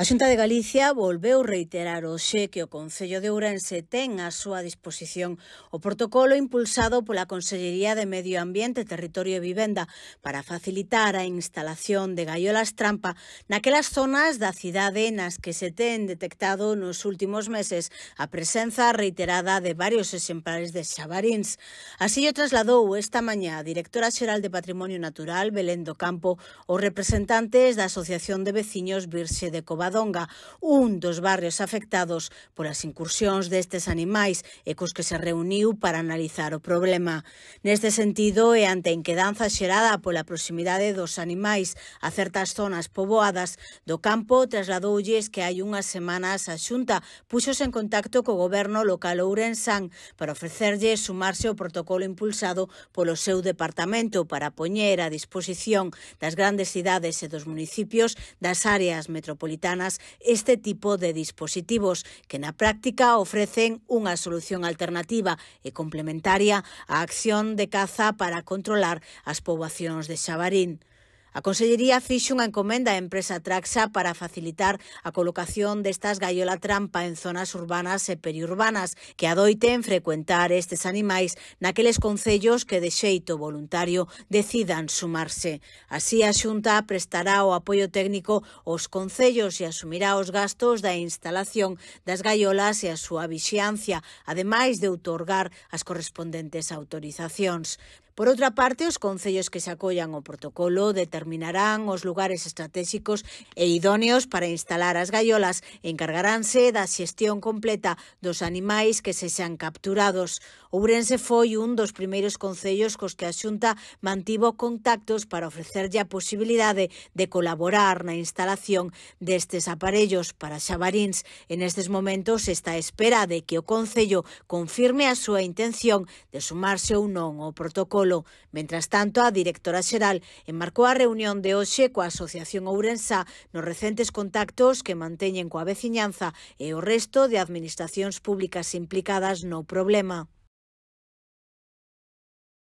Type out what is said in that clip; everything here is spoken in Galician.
A Xunta de Galicia volveu reiterar hoxe que o Concello de Ourense ten á súa disposición o protocolo impulsado pola Consellería de Medio Ambiente, Territorio e Vivenda para facilitar a instalación de gaiolas trampa naquelas zonas da cidade nas que se ten detectado nos últimos meses a presenza reiterada de varios exemplares de xabarins. Así o trasladou esta mañá a Directora Xeral de Patrimonio Natural, Belén do Campo, os representantes da Asociación de Veciños Virxe de Cobal Covadonga, un dos barrios afectados polas incursións destes animais e cos que se reuniu para analizar o problema. Neste sentido, e ante a inquedanza xerada pola proximidade dos animais a certas zonas poboadas do campo, trasladoulles que hai unhas semanas a Xunta puxos en contacto co goberno local Ourensán para ofrecerlle sumarse ao protocolo impulsado polo seu departamento para poñer a disposición das grandes cidades e dos municipios das áreas metropolitanas urbanas este tipo de dispositivos, que na práctica ofrecen unha solución alternativa e complementaria á acción de caza para controlar as poboacións de Xabarín. A Consellería fixe unha encomenda á empresa Traxa para facilitar a colocación destas gaiola trampa en zonas urbanas e periurbanas que adoiten frecuentar estes animais naqueles concellos que de xeito voluntario decidan sumarse. Así a Xunta prestará o apoio técnico aos concellos e asumirá os gastos da instalación das gaiolas e a súa vixiancia, ademais de outorgar as correspondentes autorizacións. Por outra parte, os concellos que se acollan ao protocolo determinarán os lugares estratégicos e idóneos para instalar as gaiolas e encargaránse da xestión completa dos animais que se sean capturados. Ourense foi un dos primeiros concellos cos que a Xunta mantivo contactos para ofrecerlle a posibilidade de colaborar na instalación destes aparellos para xabarins. En estes momentos está a espera de que o Concello confirme a súa intención de sumarse ou non ao protocolo protocolo. Mentras tanto, a directora xeral enmarcou a reunión de hoxe coa Asociación Ourensa nos recentes contactos que manteñen coa veciñanza e o resto de administracións públicas implicadas no problema.